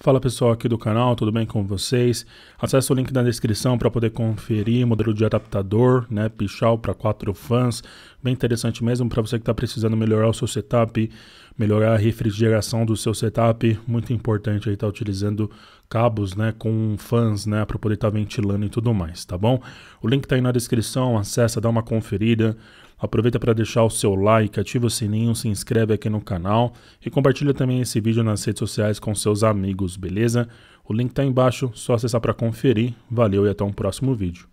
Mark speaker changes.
Speaker 1: Fala pessoal aqui do canal, tudo bem com vocês? Acesse o link na descrição para poder conferir modelo de adaptador, né, pichal para quatro fãs, bem interessante mesmo para você que está precisando melhorar o seu setup melhorar a refrigeração do seu setup, muito importante aí estar tá utilizando cabos, né, com fãs, né, para poder estar tá ventilando e tudo mais, tá bom? O link tá aí na descrição, acessa, dá uma conferida. Aproveita para deixar o seu like, ativa o sininho, se inscreve aqui no canal e compartilha também esse vídeo nas redes sociais com seus amigos, beleza? O link tá aí embaixo, só acessar para conferir. Valeu e até um próximo vídeo.